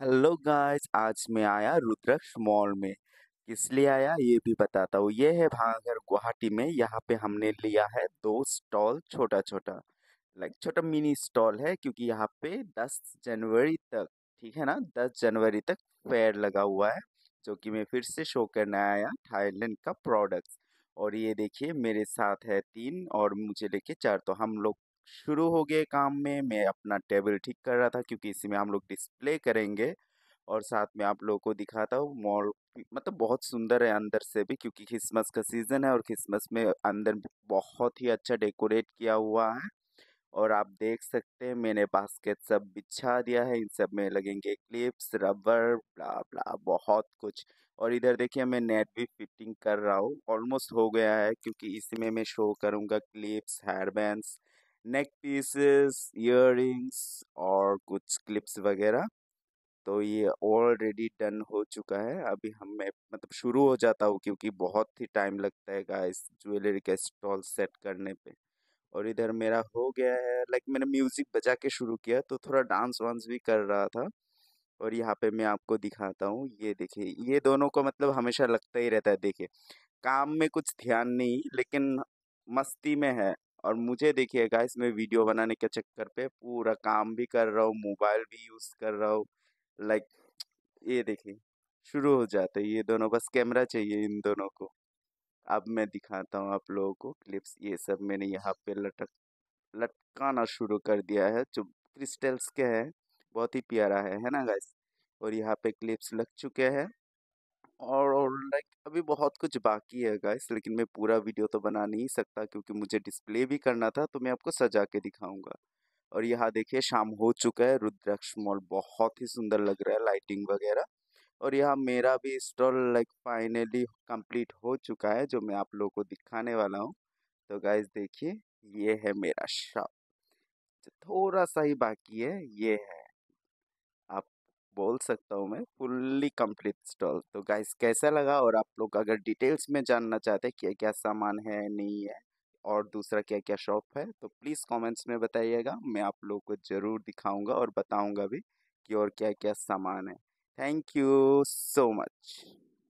hello guys आज मैं आया रुद्रक्ष मॉल में किस लिए आया ये भी बताता हूँ ये है भागर गुवाहाटी में यहाँ पे हमने लिया है दो स्टॉल छोटा छोटा लाइक छोटा मिनी स्टॉल है क्योंकि यहाँ पे 10 जनवरी तक ठीक है ना 10 जनवरी तक फेयर लगा हुआ है जो कि मैं फिर से शो करने आया थाईलैंड का प्रोडक्ट्स और ये देखिए मेरे साथ है तीन और मुझे लेके चार तो हम लोग शुरू हो गए काम में मैं अपना टेबल ठीक कर रहा था क्योंकि इसमें हम लोग डिस्प्ले करेंगे और साथ में आप लोगों को दिखाता हूँ मॉल मतलब बहुत सुंदर है अंदर से भी क्योंकि क्रिसमस का सीज़न है और क्रिसमस में अंदर बहुत ही अच्छा डेकोरेट किया हुआ है और आप देख सकते हैं मैंने बास्केट सब बिछा दिया है इन सब में लगेंगे क्लिप्स रबर ब्ला ब्ला बहुत कुछ और इधर देखिए मैं नेट भी फिटिंग कर रहा हूँ ऑलमोस्ट हो गया है क्योंकि इसमें मैं शो करूँगा clips hair bands neck pieces earrings और कुछ क्लिप्स वगैरह तो ये ऑलरेडी डन हो चुका है अभी हम मैं मतलब शुरू हो जाता हूँ क्योंकि बहुत ही टाइम लगता है गाइस ज्वेलरी का स्टॉल सेट करने पे और इधर मेरा हो गया है लाइक मैंने म्यूज़िक बजा के शुरू किया तो थोड़ा डांस वांस भी कर रहा था और यहाँ पे मैं आपको दिखाता हूँ ये देखिए ये दोनों को मतलब हमेशा लगता ही रहता है देखिए काम में कुछ ध्यान नहीं लेकिन मस्ती में है और मुझे देखिए गाइस मैं वीडियो बनाने के चक्कर पे पूरा काम भी कर रहा हूँ मोबाइल भी यूज़ कर रहा हूँ लाइक ये देखिए शुरू हो जाते ये दोनों बस कैमरा चाहिए इन दोनों को अब मैं दिखाता हूँ आप लोगों को क्लिप्स ये सब मैंने यहाँ पे लटक लटकाना शुरू कर दिया है जो क्रिस्टल्स के हैं बहुत ही प्यारा है है ना गाइस और यहाँ पे क्लिप्स लग चुके हैं और और लाइक अभी बहुत कुछ बाकी है गाइस लेकिन मैं पूरा वीडियो तो बना नहीं सकता क्योंकि मुझे डिस्प्ले भी करना था तो मैं आपको सजा के दिखाऊंगा और यहाँ देखिए शाम हो चुका है रुद्राक्ष मॉल बहुत ही सुंदर लग रहा है लाइटिंग वगैरह और यहाँ मेरा भी स्टॉल लाइक फाइनली कंप्लीट हो चुका है जो मैं आप लोगों को दिखाने वाला हूँ तो गाइस देखिए ये है मेरा शॉप थोड़ा सा ही बाकी है ये है बोल सकता हूँ मैं फुल्ली कंप्लीट स्टॉल तो गाइस कैसा लगा और आप लोग अगर डिटेल्स में जानना चाहते हैं क्या क्या सामान है नहीं है और दूसरा क्या क्या शॉप है तो प्लीज़ कमेंट्स में बताइएगा मैं आप लोगों को ज़रूर दिखाऊंगा और बताऊंगा भी कि और क्या क्या सामान है थैंक यू सो मच